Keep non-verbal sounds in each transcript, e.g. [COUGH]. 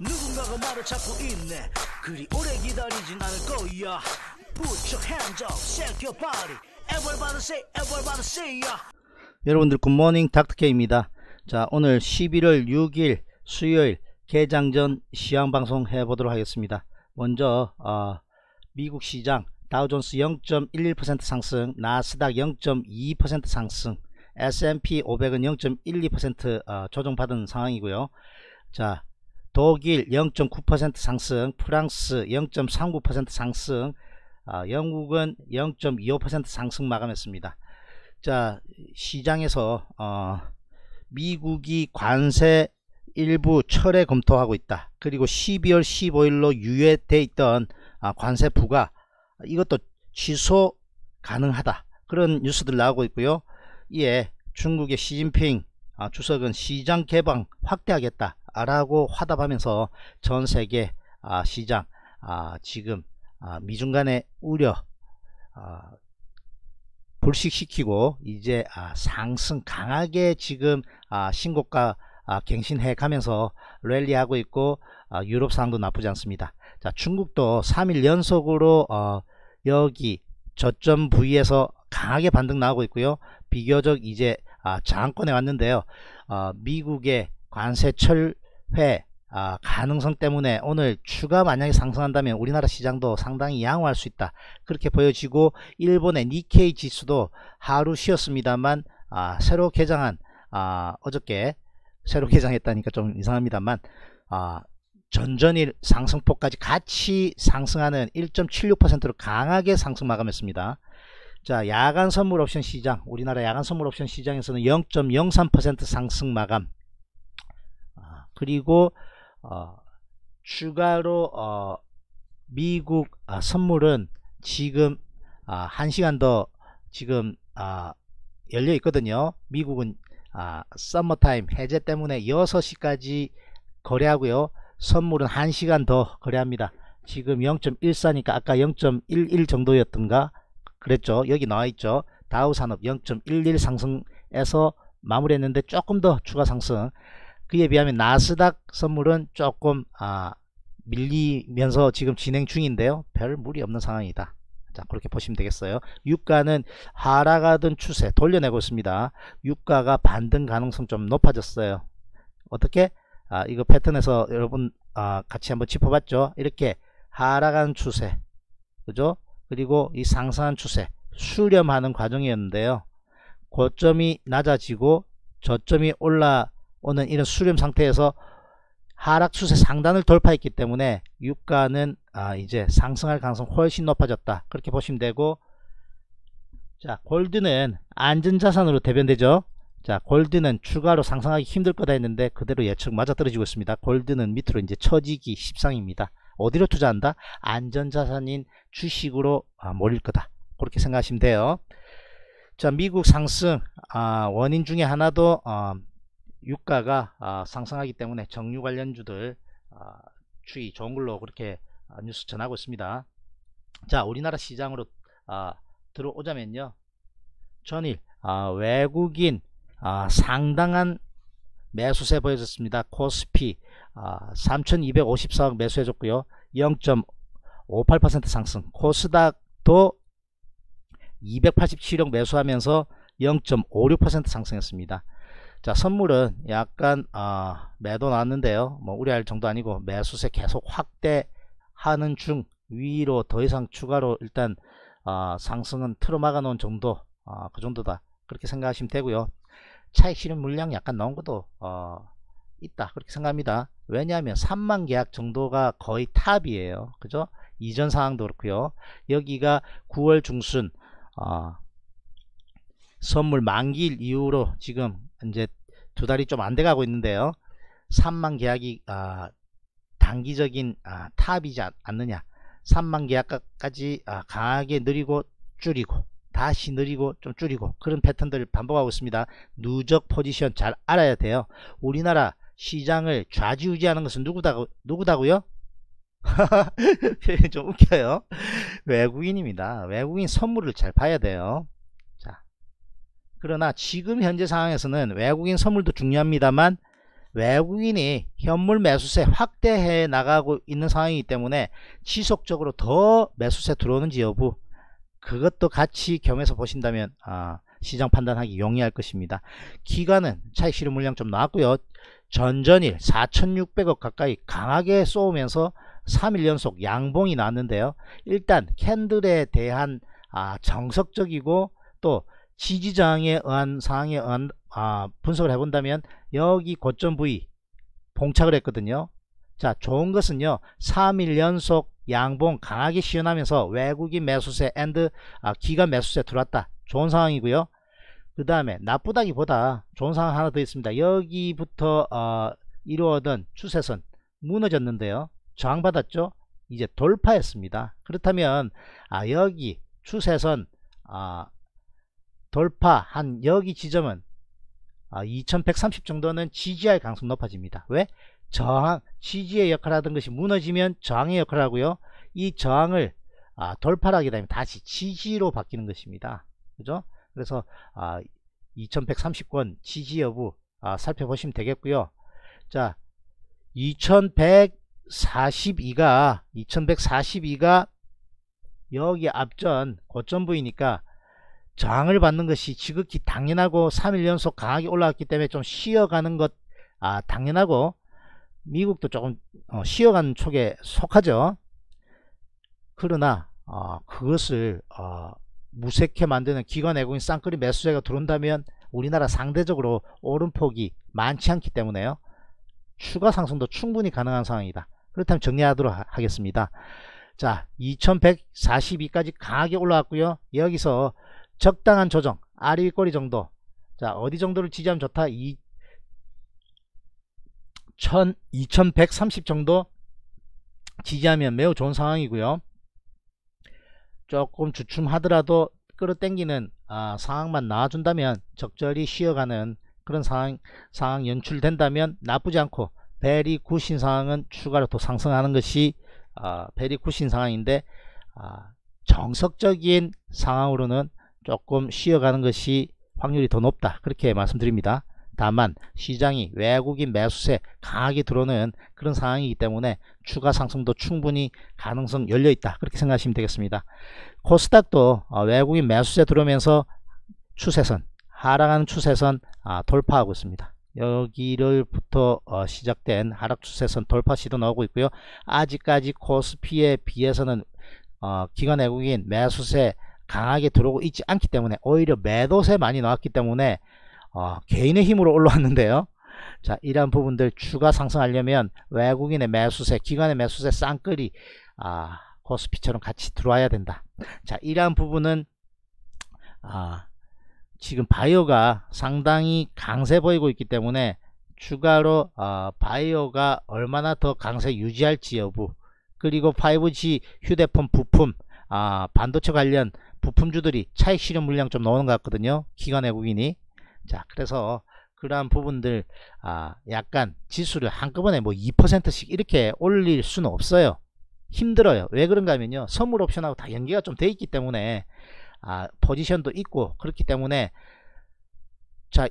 누군가가 말을 찾고 있네 그리 오래 기다리진 않을 거야 Put your hands up, shake your body Everybody say, everybody say ya 여러분들 굿모닝 닥터케입니다 자 오늘 11월 6일 수요일 개장전 시황방송 해보도록 하겠습니다 먼저 어, 미국 시장 다우존스 0.11% 상승 나스닥 0.2% 상승 S&P 500은 0.12% 어, 조정받은 상황이고요. 자, 독일 0.9% 상승, 프랑스 0.39% 상승, 아, 영국은 0.25% 상승 마감했습니다. 자, 시장에서 어, 미국이 관세 일부 철회 검토하고 있다. 그리고 12월 15일로 유예돼 있던 아, 관세 부과 이것도 취소 가능하다. 그런 뉴스들 나오고 있고요. 이에 예, 중국의 시진핑 아, 주석은 시장 개방 확대하겠다 라고 화답하면서 전 세계 아, 시장 아, 지금 아, 미중 간의 우려 아, 불식시키고 이제 아, 상승 강하게 지금 아, 신고가 아, 갱신해 가면서 랠리하고 있고 아, 유럽 상황도 나쁘지 않습니다. 자 중국도 3일 연속으로 어, 여기 저점 부위에서 강하게 반등 나오고 있고요. 비교적 이제 아, 장안권에 왔는데요. 어, 미국의 관세 철회 아, 가능성 때문에 오늘 추가 만약에 상승한다면 우리나라 시장도 상당히 양호할 수 있다 그렇게 보여지고 일본의 니케이 지수도 하루 쉬었습니다만 아, 새로 개장한 아, 어저께 새로 [LAUGHS] 개장했다니까 좀 이상합니다만 아, 전전일 상승폭까지 같이 상승하는 1.76%로 강하게 상승 마감했습니다. 자 야간 선물 옵션 시장 우리나라 야간 선물 옵션 시장에서는 0.03% 상승 마감 아, 그리고 어, 추가로 어, 미국 아, 선물은 지금 아, 1시간 더 지금 아, 열려 있거든요 미국은 아, 썸머타임 해제 때문에 6시까지 거래하고요 선물은 1시간 더 거래합니다 지금 0.14니까 아까 0.11 정도였던가 그랬죠. 여기 나와있죠. 다우산업 0.11 상승에서 마무리했는데 조금 더 추가 상승 그에 비하면 나스닥 선물은 조금 아, 밀리면서 지금 진행 중인데요. 별 무리 없는 상황이다. 자 그렇게 보시면 되겠어요. 유가는 하락하던 추세 돌려내고 있습니다. 유가가 반등 가능성 좀 높아졌어요. 어떻게? 아, 이거 패턴에서 여러분 아, 같이 한번 짚어봤죠. 이렇게 하락한 추세 그죠? 그리고 이 상승한 추세 수렴하는 과정이었는데요. 고점이 낮아지고 저점이 올라오는 이런 수렴 상태에서 하락 추세 상단을 돌파했기 때문에 유가는 아 이제 상승할 가능성이 훨씬 높아졌다. 그렇게 보시면 되고 자 골드는 안전자산으로 대변되죠. 자 골드는 추가로 상승하기 힘들 거다 했는데 그대로 예측 맞아떨어지고 있습니다. 골드는 밑으로 이제 처지기 십상입니다. 어디로 투자한다? 안전자산인 주식으로 아, 몰릴 거다. 그렇게 생각하시면 돼요. 자, 미국 상승 아, 원인 중에 하나도 어, 유가가 아, 상승하기 때문에 정유 관련주들 아, 추이 좋은 걸로 그렇게 아, 뉴스 전하고 있습니다. 자, 우리나라 시장으로 아, 들어오자면요. 전일 아, 외국인 아, 상당한 매수세 보여줬습니다. 코스피 3254억 아, 매수해줬고요. 0.58% 상승 코스닥도 287억 매수하면서 0.56% 상승했습니다. 자 선물은 약간 아, 매도 나왔는데요. 뭐 우려할 정도 아니고 매수세 계속 확대하는 중 위로 더 이상 추가로 일단 아, 상승은 틀어 막아놓은 정도 아, 그 정도다 그렇게 생각하시면 되고요. 차익 실현 물량 약간 나온 것도 어, 있다 그렇게 생각합니다 왜냐하면 3만 계약 정도가 거의 탑이에요 그죠 이전 상황도 그렇고요 여기가 9월 중순 어, 선물 만기일 이후로 지금 이제 두 달이 좀 안 돼가고 있는데요 3만 계약이 아, 단기적인 아, 탑이지 않느냐 3만 계약까지 아, 강하게 늘리고 줄이고 다시 늘리고 좀 줄이고 그런 패턴들을 반복하고 있습니다. 누적 포지션 잘 알아야 돼요. 우리나라 시장을 좌지우지하는 것은 누구다고, 누구다고요? [LAUGHS] 표현이 좀 웃겨요. 외국인입니다. 외국인 선물을 잘 봐야 돼요. 자, 그러나 지금 현재 상황에서는 외국인 선물도 중요합니다만 외국인이 현물 매수세 확대해 나가고 있는 상황이기 때문에 지속적으로 더 매수세 들어오는지 여부 그것도 같이 겸해서 보신다면 아, 시장 판단하기 용이할 것입니다. 기간은 차익 실현 물량 좀 나왔고요. 전전일 4,600억 가까이 강하게 쏘면서 3일 연속 양봉이 나왔는데요. 일단 캔들에 대한 아, 정석적이고 또 지지장에 의한 상황에 의한 아, 분석을 해본다면 여기 고점 부위 봉착을 했거든요. 자 좋은 것은요. 3일 연속 양봉 강하게 시연하면서 외국인 매수세 앤드 아, 기관 매수세 들어왔다. 좋은 상황이고요. 그 다음에 나쁘다기보다 좋은 상황 하나 더 있습니다. 여기부터 어, 이루어던 추세선 무너졌는데요. 저항받았죠. 이제 돌파했습니다. 그렇다면 아, 여기 추세선 아, 돌파 한 여기 지점은 아, 2130 정도는 지지할 가능성 높아집니다. 왜? 저항 지지의 역할을 하던 것이 무너지면 저항의 역할을 하고요. 이 저항을 아, 돌파하게 되면 다시 지지로 바뀌는 것입니다. 그죠? 그래서 아, 2130권 지지 여부 아, 살펴보시면 되겠고요. 자, 2142가 2142가 여기 앞전 고점 부이니까 저항을 받는 것이 지극히 당연하고 3일 연속 강하게 올라왔기 때문에 좀 쉬어가는 것 아, 당연하고 미국도 조금 어, 쉬어간 촉에 속하죠. 그러나 어, 그것을 어, 무색해 만드는 기관 외국인 쌍끌이 매수세가 들어온다면 우리나라 상대적으로 오름폭이 많지 않기 때문에요. 추가 상승도 충분히 가능한 상황이다. 그렇다면 정리하도록 하겠습니다. 자 2142까지 강하게 올라왔고요. 여기서 적당한 조정 아리위 꼬리 정도 자 어디 정도를 지지하면 좋다? 2000, 2130 정도 지지하면 매우 좋은 상황이고요. 조금 주춤하더라도 끌어당기는 아, 상황만 나와준다면 적절히 쉬어가는 그런 상황, 상황 연출된다면 나쁘지 않고 베리 굿신 상황은 추가로 더 상승하는 것이 아, 베리 굿인 상황인데 아, 정석적인 상황으로는 조금 쉬어가는 것이 확률이 더 높다 그렇게 말씀드립니다. 다만 시장이 외국인 매수세 강하게 들어오는 그런 상황이기 때문에 추가 상승도 충분히 가능성 열려있다 그렇게 생각하시면 되겠습니다 코스닥도 어, 외국인 매수세 들어오면서 추세선 하락하는 추세선 아, 돌파하고 있습니다 여기를부터 어, 시작된 하락 추세선 돌파 시도 나오고 있고요 아직까지 코스피에 비해서는 어, 기관 외국인 매수세 강하게 들어오고 있지 않기 때문에 오히려 매도세 많이 나왔기 때문에 어, 개인의 힘으로 올라왔는데요. 자, 이러한 부분들 추가 상승하려면 외국인의 매수세, 기관의 매수세 쌍끌이 아, 코스피처럼 같이 들어와야 된다. 자, 이러한 부분은 아, 지금 바이오가 상당히 강세 보이고 있기 때문에 추가로 어, 바이오가 얼마나 더 강세 유지할지 여부 그리고 5G 휴대폰 부품 아, 반도체 관련 부품주들이 차익 실현 물량 좀 나오는 것 같거든요 기관 외국인이 자 그래서 그러한 부분들 아 약간 지수를 한꺼번에 뭐 2%씩 이렇게 올릴 수는 없어요 힘들어요 왜 그런가 하면요 선물 옵션하고 다 연계가 좀 돼 있기 때문에 아 포지션도 있고 그렇기 때문에 자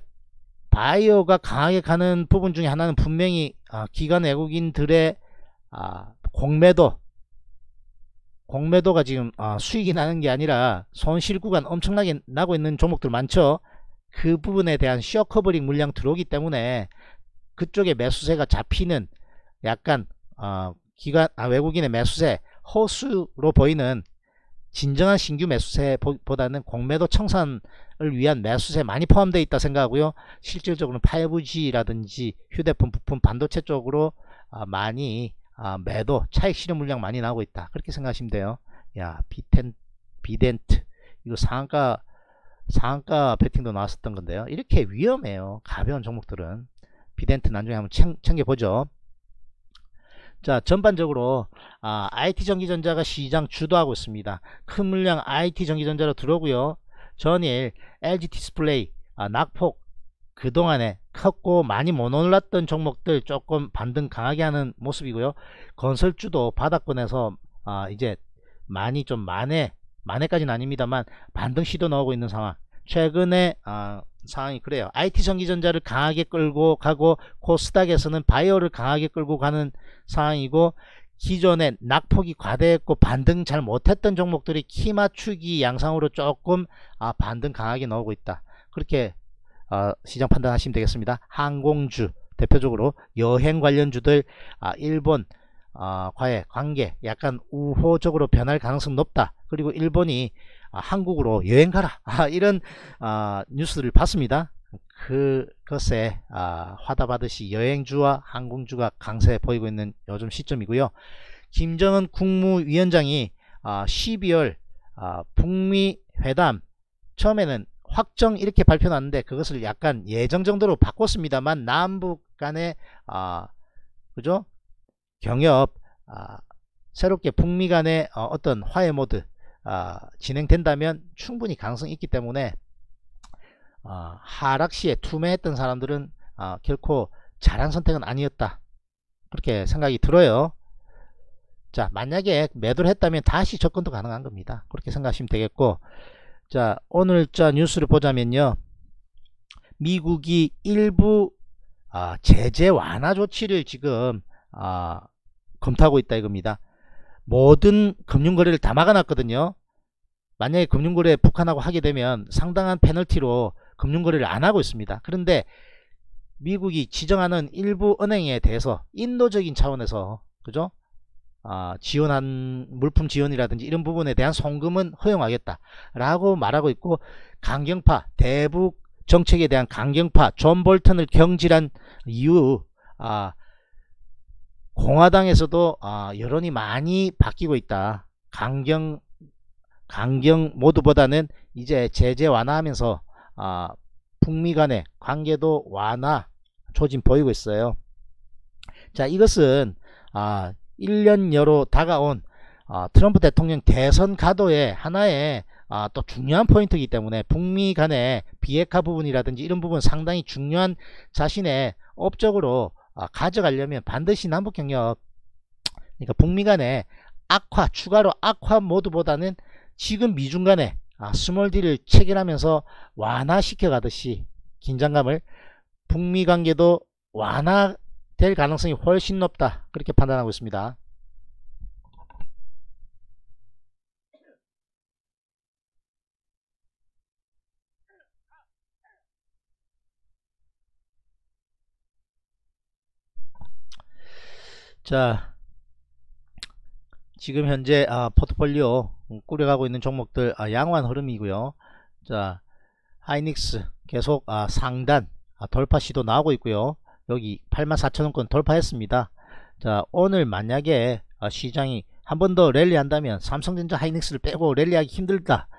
바이오가 강하게 가는 부분 중에 하나는 분명히 아, 기관 외국인들의 아, 공매도 공매도가 지금 아, 수익이 나는 게 아니라 손실 구간 엄청나게 나고 있는 종목들 많죠 그 부분에 대한 쇼 커버링 물량 들어오기 때문에 그쪽에 매수세가 잡히는 약간 어, 기관 아, 외국인의 매수세 호수로 보이는 진정한 신규 매수세보다는 공매도 청산을 위한 매수세 많이 포함되어 있다 생각하고요. 실질적으로는 5G라든지 휴대폰 부품 반도체 쪽으로 아, 많이 아, 매도 차익 실현 물량 많이 나오고 있다. 그렇게 생각하시면 돼요. 야 비텐 비덴트 이거 상한가 상한가 배팅도 나왔었던 건데요. 이렇게 위험해요. 가벼운 종목들은. 비덴트 나중에 한번 챙겨보죠. 자 전반적으로 아, IT 전기전자가 시장 주도하고 있습니다. 큰 물량 IT 전기전자로 들어오고요. 전일 LG 디스플레이 아, 낙폭 그동안에 컸고 많이 못 올랐던 종목들 조금 반등 강하게 하는 모습이고요. 건설주도 바닥권에서 아, 이제 많이 좀 만에 만회까지는 아닙니다만 반등 시도 나오고 있는 상황 최근에 아, 상황이 그래요 IT 전기전자를 강하게 끌고 가고 코스닥에서는 바이오를 강하게 끌고 가는 상황이고 기존에 낙폭이 과대했고 반등 잘 못했던 종목들이 키 맞추기 양상으로 조금 아, 반등 강하게 나오고 있다 그렇게 어, 시장 판단하시면 되겠습니다 항공주 대표적으로 여행 관련주들 아, 일본 어, 과의 관계 약간 우호적으로 변할 가능성 높다 그리고 일본이 아, 한국으로 여행 가라 아, 이런 아, 뉴스를 봤습니다. 그, 그것에 화답하듯이 여행주와 항공주가 강세 보이고 있는 요즘 시점이고요. 김정은 국무위원장이 12월 북미 회담 처음에는 확정 이렇게 발표났는데 그것을 약간 예정 정도로 바꿨습니다만 남북 간의 아 그죠 경협 아, 새롭게 북미 간의 어, 떤 화해 모드 어, 진행된다면 충분히 가능성이 있기 때문에 어, 아, 하락시에 투매했던 사람들은 어, 결코 잘한 선택은 아니었다 그렇게 생각이 들어요 자 만약에 매도를 했다면 다시 접근도 가능한 겁니다 그렇게 생각하시면 되겠고 자 오늘 자 뉴스를 보자면요 미국이 일부 아, 제재 완화 조치를 지금 아, 검토하고 있다 이겁니다 모든 금융거래를 다 막아놨거든요. 만약에 금융거래 북한하고 하게 되면 상당한 페널티로 금융거래를 안 하고 있습니다. 그런데 미국이 지정하는 일부 은행에 대해서 인도적인 차원에서 그죠? 아, 지원한 물품 지원이라든지 이런 부분에 대한 송금은 허용하겠다라고 말하고 있고 강경파 대북 정책에 대한 강경파 존 볼턴을 경질한 이후 아, 공화당에서도 아, 여론이 많이 바뀌고 있다. 강경 강경 모두보다는 이제 제재 완화하면서 아, 북미 간의 관계도 완화 조짐 보이고 있어요. 자 이것은 아, 1년여로 다가온 아, 트럼프 대통령 대선 가도의 하나의 아, 또 중요한 포인트이기 때문에 북미 간의 비핵화 부분이라든지 이런 부분 상당히 중요한 자신의 업적으로 아, 가져가려면 반드시 남북경협 그러니까 북미 간에 악화 추가로 악화 모드보다는 지금 미중 간에 아, 스몰딜을 체결하면서 완화시켜 가듯이 긴장감을 북미 관계도 완화될 가능성이 훨씬 높다 그렇게 판단하고 있습니다. 자 지금 현재 아, 포트폴리오 꾸려가고 있는 종목들 아, 양호한 흐름이고요 자 하이닉스 계속 아, 상단 아, 돌파 시도 나오고 있고요 여기 84,000원권 돌파했습니다 자 오늘 만약에 아, 시장이 한 번 더 랠리한다면 삼성전자 하이닉스를 빼고 랠리하기 힘들다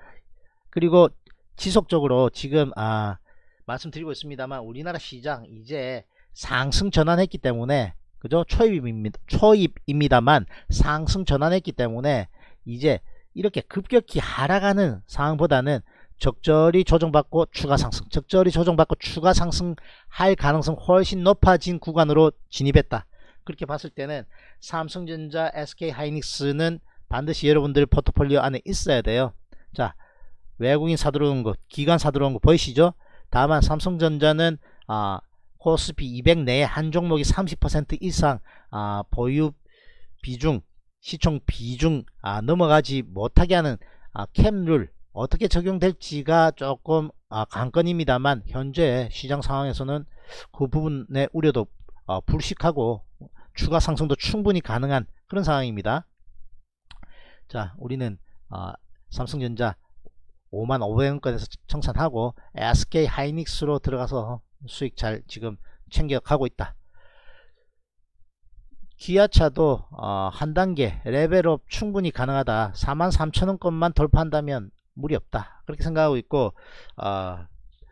그리고 지속적으로 지금 아, 말씀드리고 있습니다만 우리나라 시장 이제 상승 전환했기 때문에 그죠? 초입입니다. 초입입니다만 상승 전환했기 때문에 이제 이렇게 급격히 하락하는 상황보다는 적절히 조정받고 추가 상승, 적절히 조정받고 추가 상승할 가능성 훨씬 높아진 구간으로 진입했다. 그렇게 봤을 때는 삼성전자, SK하이닉스는 반드시 여러분들 포트폴리오 안에 있어야 돼요. 자, 외국인 사들어온 것, 기관 사들어온 거 보이시죠? 다만 삼성전자는 아, 코스피 200 내에 한 종목이 30% 이상 아, 보유 비중, 시총 비중 아, 넘어가지 못하게 하는 아, 캡룰 어떻게 적용될지가 조금 아, 관건입니다만 현재 시장 상황에서는 그 부분의 우려도 어, 불식하고 추가 상승도 충분히 가능한 그런 상황입니다. 자 우리는 어, 삼성전자 5만 500원권에서 청산하고 SK 하이닉스로 들어가서 수익 잘 지금 챙겨가고 있다. 기아차도 어, 한 단계 레벨업 충분히 가능하다. 43,000원권만 돌파한다면 무리 없다. 그렇게 생각하고 있고 어,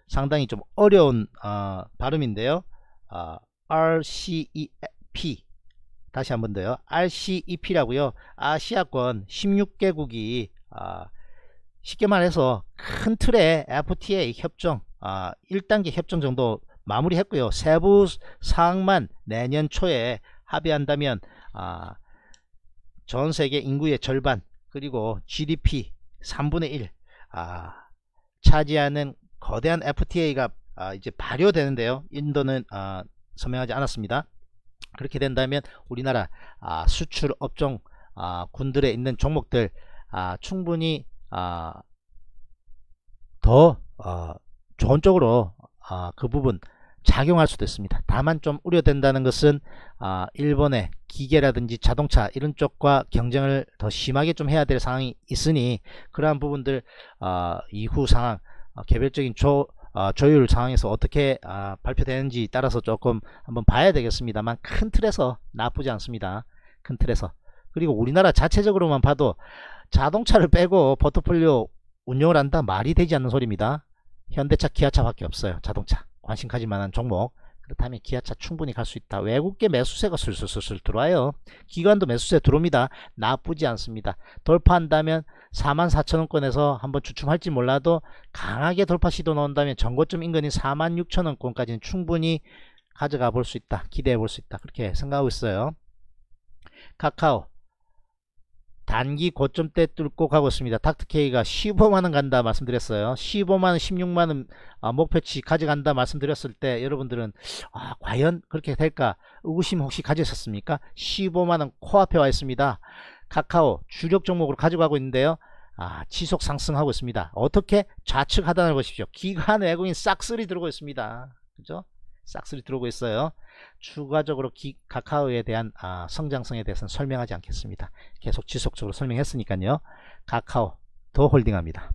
상당히 좀 어려운 어, 발음인데요. 어, RCEP 다시 한번 더요. RCEP라고요. 아시아권 16개국이 어, 쉽게 말해서 큰 틀의 FTA 협정 아, 1단계 협정 정도 마무리했고요. 세부 사항만 내년 초에 합의한다면 아, 전 세계 인구의 절반 그리고 GDP 3분의 1 아, 차지하는 거대한 FTA가 아, 이제 발효되는데요. 인도는 아, 서명하지 않았습니다. 그렇게 된다면 우리나라 아, 수출 업종 아, 군들에 있는 종목들 아, 충분히 아, 더 어, 좋은쪽으로 아, 그 부분 작용할 수도 있습니다. 다만 좀 우려된다는 것은 아, 일본의 기계라든지 자동차 이런 쪽과 경쟁을 더 심하게 좀 해야 될 상황이 있으니 그러한 부분들 아, 이후 상황 아, 개별적인 조, 아, 조율 상황에서 어떻게 아, 발표되는지 따라서 조금 한번 봐야 되겠습니다만 큰 틀에서 나쁘지 않습니다. 큰 틀에서 그리고 우리나라 자체적으로만 봐도 자동차를 빼고 포트폴리오 운영을 한다 말이 되지 않는 소리입니다. 현대차 기아차밖에 없어요 자동차 관심 가지 만한 종목 그렇다면 기아차 충분히 갈 수 있다 외국계 매수세가 슬슬슬슬 들어와요 기관도 매수세 들어옵니다 나쁘지 않습니다 돌파한다면 44,000원권에서 한번 주춤할지 몰라도 강하게 돌파 시도 넣은다면 전고점 인근인 46,000원권까지는 충분히 가져가 볼 수 있다 기대해 볼 수 있다 그렇게 생각하고 있어요 카카오 단기 고점 때 뚫고 가고 있습니다. 닥터케이가 15만원 간다 말씀드렸어요. 15만원 16만원 음, 아, 목표치 가져간다 말씀드렸을 때 여러분들은 아, 과연 그렇게 될까 의구심 혹시 가지셨습니까? 15만원 코앞에 와 있습니다. 카카오 주력 종목으로 가져가고 있는데요. 아, 지속 상승하고 있습니다. 어떻게 좌측 하단을 보십시오. 기관 외국인 싹쓸이 들어오고 있습니다. 그죠? 싹쓸이 들어오고 있어요. 추가적으로 기, 카카오에 대한 아, 성장성에 대해서는 설명하지 않겠습니다. 계속 지속적으로 설명했으니까요. 카카오 더 홀딩합니다.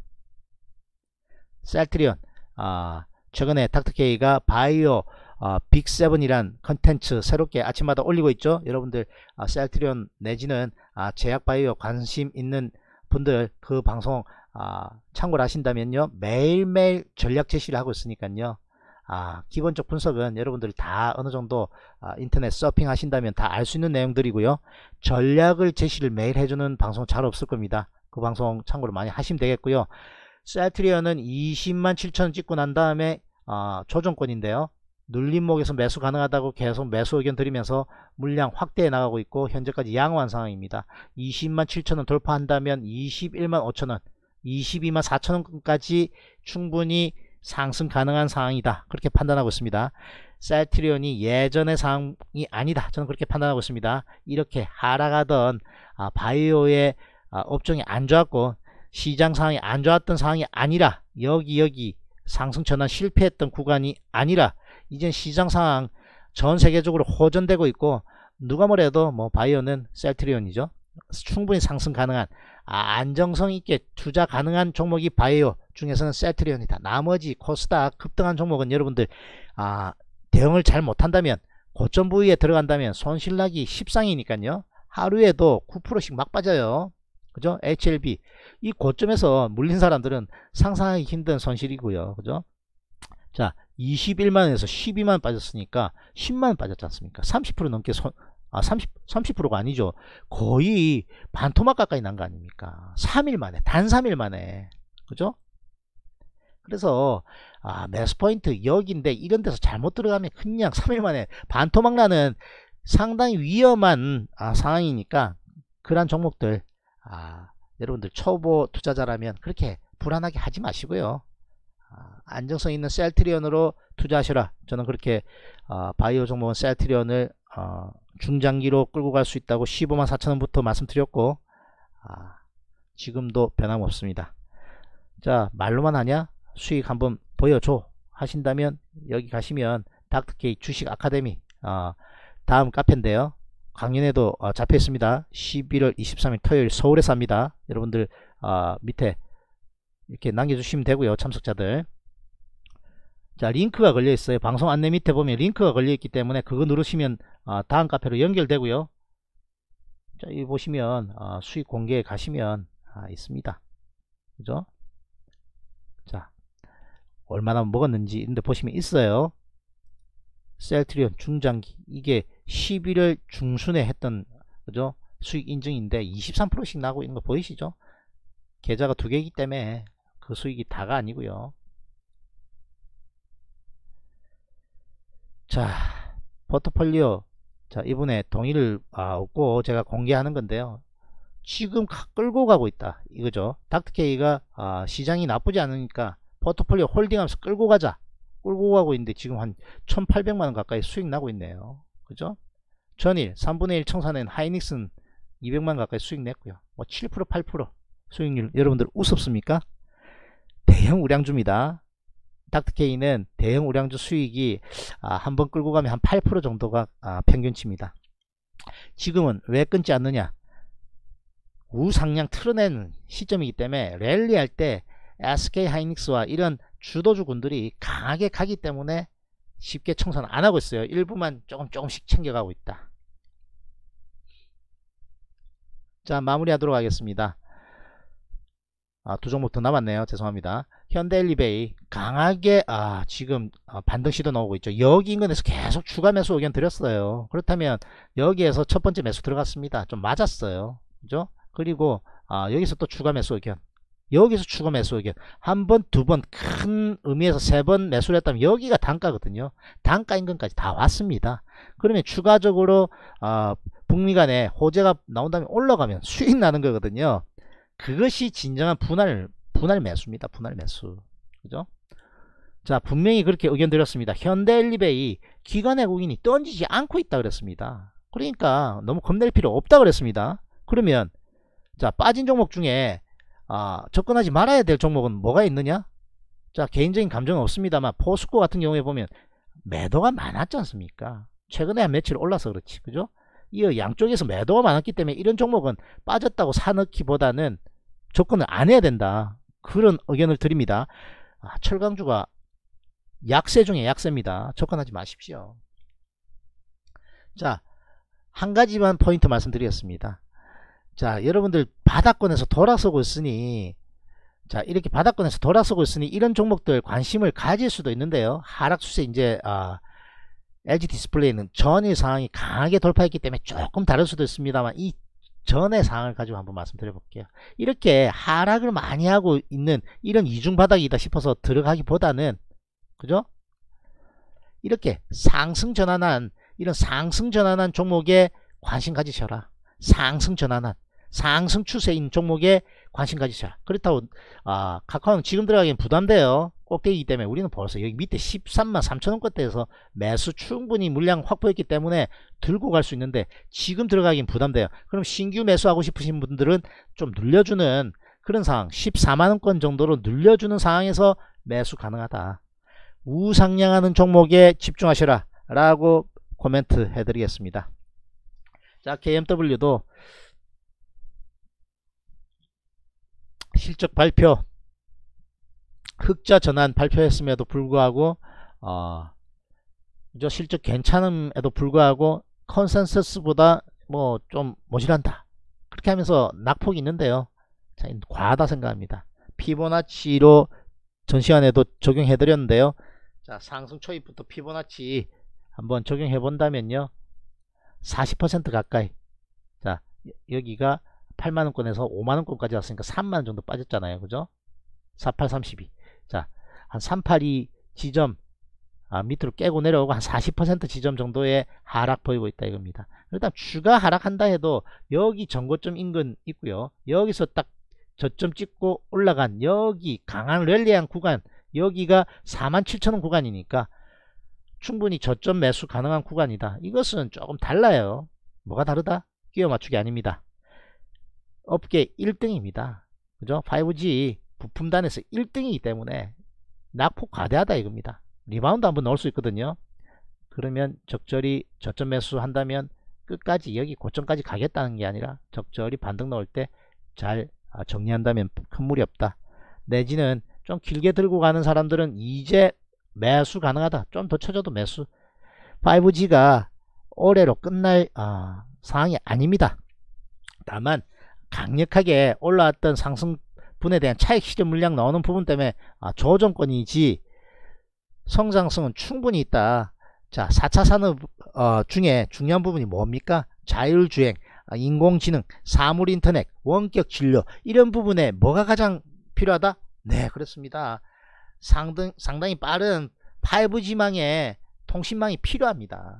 셀트리온 아, 최근에 닥터케이가 바이오 아, 빅세븐이란 컨텐츠 새롭게 아침마다 올리고 있죠. 여러분들 아, 셀트리온 내지는 아, 제약바이오 관심 있는 분들 그 방송 아, 참고를 하신다면요. 매일매일 전략 제시를 하고 있으니까요. 아, 기본적 분석은 여러분들이 다 어느 정도 아, 인터넷 서핑 하신다면 다 알 수 있는 내용들이고요. 전략을 제시를 매일 해주는 방송 잘 없을 겁니다. 그 방송 참고로 많이 하시면 되겠고요. 셀트리어는 20만 7천 찍고 난 다음에 아, 조정권인데요. 눌림목에서 매수 가능하다고 계속 매수 의견 드리면서 물량 확대해 나가고 있고 현재까지 양호한 상황입니다. 20만 7천원 돌파한다면 21만 5천원 22만 4천원까지 충분히 상승 가능한 상황이다. 그렇게 판단하고 있습니다. 셀트리온이 예전의 상황이 아니다. 저는 그렇게 판단하고 있습니다. 이렇게 하락하던 아, 바이오의 아, 업종이 안 좋았고 시장 상황이 안 좋았던 상황이 아니라 여기 여기 상승 전환 실패했던 구간이 아니라 이젠 시장 상황 전 세계적으로 호전되고 있고 누가 뭐래도 뭐 바이오는 셀트리온이죠. 충분히 상승 가능한 아, 안정성 있게 투자 가능한 종목이 바이오 중에서는 셀트리온이다. 나머지 코스닥 급등한 종목은 여러분들 아, 대응을 잘 못한다면 고점 부위에 들어간다면 손실나기 십상이니까요. 하루에도 9%씩 막 빠져요. 그죠? HLB 이 고점에서 물린 사람들은 상상하기 힘든 손실이고요. 그죠? 자 21만에서 원 12만 원 빠졌으니까 10만 원 빠졌지 않습니까? 30% 넘게 손, 아, 30, 30%가 아니죠. 거의 반토막 가까이 난 거 아닙니까? 3일 만에, 단 3일 만에. 그죠? 그래서, 아, 매스포인트 여기인데 이런 데서 잘못 들어가면 그냥 3일 만에 반토막 나는 상당히 위험한 아, 상황이니까 그러한 종목들, 아, 여러분들 초보 투자자라면 그렇게 불안하게 하지 마시고요. 아, 안정성 있는 셀트리온으로 투자하시라. 저는 그렇게 어, 바이오 종목은 셀트리온을 어, 중장기로 끌고 갈 수 있다고 15만 4천원부터 말씀드렸고 아, 지금도 변함없습니다. 자 말로만 하냐 수익 한번 보여줘 하신다면 여기 가시면 닥터케이 주식 아카데미 어, 다음 카페인데요. 강연에도 어, 잡혀있습니다. 11월 23일 토요일 서울에서 합니다. 여러분들 어, 밑에 이렇게 남겨주시면 되고요. 참석자들 자 링크가 걸려 있어요 방송 안내 밑에 보면 링크가 걸려 있기 때문에 그거 누르시면 아, 다음 카페로 연결되고요 자 여기 보시면 아, 수익 공개에 가시면 아, 있습니다 그죠 자 얼마나 먹었는지 근데 보시면 있어요 셀트리온 중장기 이게 11월 중순에 했던 그죠 수익 인증인데 23%씩 나고 있는 거 보이시죠 계좌가 두 개이기 때문에 그 수익이 다가 아니고요 자 포트폴리오 자 이번에 동의를 아, 없고 제가 공개하는 건데요 지금 끌고 가고 있다 이거죠 닥터케이가 아, 시장이 나쁘지 않으니까 포트폴리오 홀딩하면서 끌고 가자 끌고 가고 있는데 지금 한 1800만원 가까이 수익 나고 있네요 그죠 전일 3분의 1 청산엔 하이닉슨 200만 가까이 수익 냈고요 뭐7% 8% 수익률 여러분들 우습습니까 대형 우량주입니다 닥터케이는 대형 우량주 수익이 아, 한번 끌고 가면 한 8% 정도가 아, 평균치입니다. 지금은 왜 끊지 않느냐? 우상향 틀어내는 시점이기 때문에 랠리할 때 SK 하이닉스와 이런 주도주군들이 강하게 가기 때문에 쉽게 청산 안 하고 있어요. 일부만 조금 조금씩 챙겨가고 있다. 자 마무리하도록 하겠습니다. 아, 두 종목 더 남았네요. 죄송합니다. 현대엘리베이 강하게 아 지금 어, 반등 시도 나오고 있죠 여기 인근에서 계속 추가 매수 의견 드렸어요 그렇다면 여기에서 첫 번째 매수 들어갔습니다 좀 맞았어요 그죠 그리고 아 여기서 또 추가 매수 의견 여기서 추가 매수 의견 한번두번큰 의미에서 세 번 매수를 했다면 여기가 단가거든요 단가 인근까지 다 왔습니다 그러면 추가적으로 아 북미 간에 호재가 나온 다면 올라가면 수익 나는 거거든요 그것이 진정한 분할 분할 매수입니다. 분할 매수. 그죠? 자 분명히 그렇게 의견 드렸습니다. 현대엘리베이 기관외국인이 던지지 않고 있다 그랬습니다. 그러니까 너무 겁낼 필요 없다 그랬습니다. 그러면 자 빠진 종목 중에 아, 접근하지 말아야 될 종목은 뭐가 있느냐? 자 개인적인 감정은 없습니다만 포스코 같은 경우에 보면 매도가 많았지 않습니까? 최근에 한 며칠 올라서 그렇지 그죠? 이 양쪽에서 매도가 많았기 때문에 이런 종목은 빠졌다고 사넣기보다는 접근을 안 해야 된다. 그런 의견을 드립니다. 아, 철강주가 약세 중에 약세입니다. 접근하지 마십시오. 자, 한 가지만 포인트 말씀드리겠습니다. 자, 여러분들 바닥권에서 돌아서고 있으니 자, 이렇게 바닥권에서 돌아서고 있으니 이런 종목들 관심을 가질 수도 있는데요. 하락 추세 이제 아, LG 디스플레이는 전일 상황이 강하게 돌파했기 때문에 조금 다를 수도 있습니다만 이 전의 상황을 가지고 한번 말씀드려볼게요. 이렇게 하락을 많이 하고 있는 이런 이중바닥이다 싶어서 들어가기보다는 그죠? 이렇게 상승 전환한 이런 상승 전환한 종목에 관심 가지셔라. 상승 전환한 상승 추세인 종목에 관심 가지자. 그렇다고 아 카카오는 지금 들어가기엔 부담돼요. 꼭대기 때문에 우리는 벌써 여기 밑에 13만 3천원권대에서 매수 충분히 물량 확보했기 때문에 들고 갈 수 있는데 지금 들어가기엔 부담돼요. 그럼 신규 매수하고 싶으신 분들은 좀늘려주는 그런 상황 14만원권 정도로 늘려주는 상황에서 매수 가능하다. 우상향하는 종목에 집중하셔라 라고 코멘트 해드리겠습니다. 자 KMW도 실적 발표 흑자 전환 발표했음에도 불구하고 어, 실적 괜찮음에도 불구하고 컨센서스보다 뭐 좀 모질한다 그렇게 하면서 낙폭이 있는데요 과하다 생각합니다 피보나치로 전 시간에도 적용해 드렸는데요 자 상승 초입부터 피보나치 한번 적용해 본다면요 40% 가까이 자 여기가 8만원권에서 5만원권까지 왔으니까 3만원 정도 빠졌잖아요. 그죠? 4832. 자, 한 382 지점 아, 밑으로 깨고 내려오고 한 40% 지점 정도의 하락 보이고 있다 이겁니다. 일단 주가 하락한다 해도 여기 전고점 인근 있고요. 여기서 딱 저점 찍고 올라간 여기 강한 랠리한 구간 여기가 47,000원 구간이니까 충분히 저점 매수 가능한 구간이다. 이것은 조금 달라요. 뭐가 다르다? 끼워 맞추기 아닙니다. 업계 1등입니다. 그죠? 5G 부품단에서 1등이기 때문에 낙폭 과대하다 이겁니다. 리바운드 한번 넣을 수 있거든요. 그러면 적절히 저점 매수 한다면 끝까지 여기 고점까지 가겠다는 게 아니라 적절히 반등 넣을 때잘 아, 정리한다면 큰 무리 없다. 내지는 좀 길게 들고 가는 사람들은 이제 매수 가능하다. 좀 더 쳐져도 매수. 5G가 올해로 끝날 아, 상황이 아닙니다. 다만 강력하게 올라왔던 상승분에 대한 차익 실현 물량 나오는 부분 때문에 아, 조정권이지 성장성은 충분히 있다. 자 4차 산업 어, 중에 중요한 부분이 뭡니까? 자율주행, 아, 인공지능, 사물인터넷, 원격진료 이런 부분에 뭐가 가장 필요하다? 네 그렇습니다. 상등, 상당히 빠른 5G망의 통신망이 필요합니다.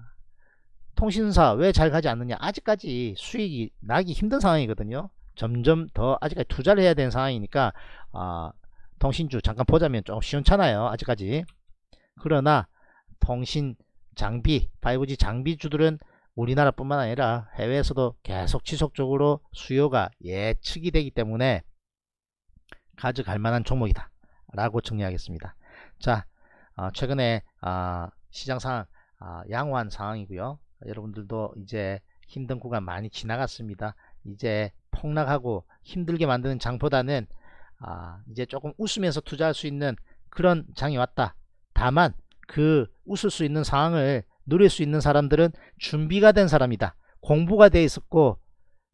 통신사 왜 잘 가지 않느냐 아직까지 수익이 나기 힘든 상황이거든요. 점점 더 아직까지 투자를 해야 되는 상황이니까 아, 통신주 잠깐 보자면 좀 시원찮아요 아직까지 그러나 통신 장비 5G 장비주들은 우리나라뿐만 아니라 해외에서도 계속 지속적으로 수요가 예측이 되기 때문에 가져갈 만한 종목이다 라고 정리하겠습니다 자 어, 최근에 어, 시장 상황 어, 양호한 상황이고요 여러분들도 이제 힘든 구간 많이 지나갔습니다 이제 폭락하고 힘들게 만드는 장보다는 아, 이제 조금 웃으면서 투자할 수 있는 그런 장이 왔다. 다만 그 웃을 수 있는 상황을 누릴 수 있는 사람들은 준비가 된 사람이다. 공부가 돼 있었고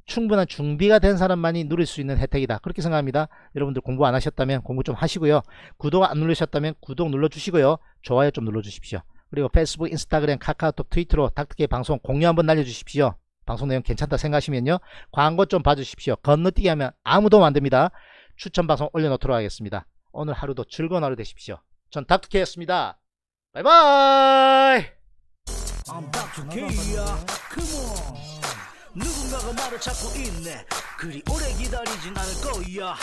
충분한 준비가 된 사람만이 누릴 수 있는 혜택이다. 그렇게 생각합니다. 여러분들 공부 안 하셨다면 공부 좀 하시고요. 구독 안 누르셨다면 구독 눌러주시고요. 좋아요 좀 눌러주십시오. 그리고 페이스북, 인스타그램, 카카오톡, 트위터로 닥터계 방송 공유 한번 날려주십시오. 방송 내용 괜찮다 생각하시면요. 광고 좀 봐주십시오. 건너뛰기 하면 아무 도움 안 됩니다. 추천 방송 올려놓도록 하겠습니다. 오늘 하루도 즐거운 하루 되십시오. 전 닥터케였습니다. 바이바이! 누군가가 말을 찾고 있네 그리 오래 기다리진 않을 거야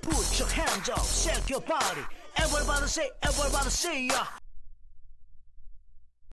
Put your hands up, shake your body Everybody say, everybody say yeah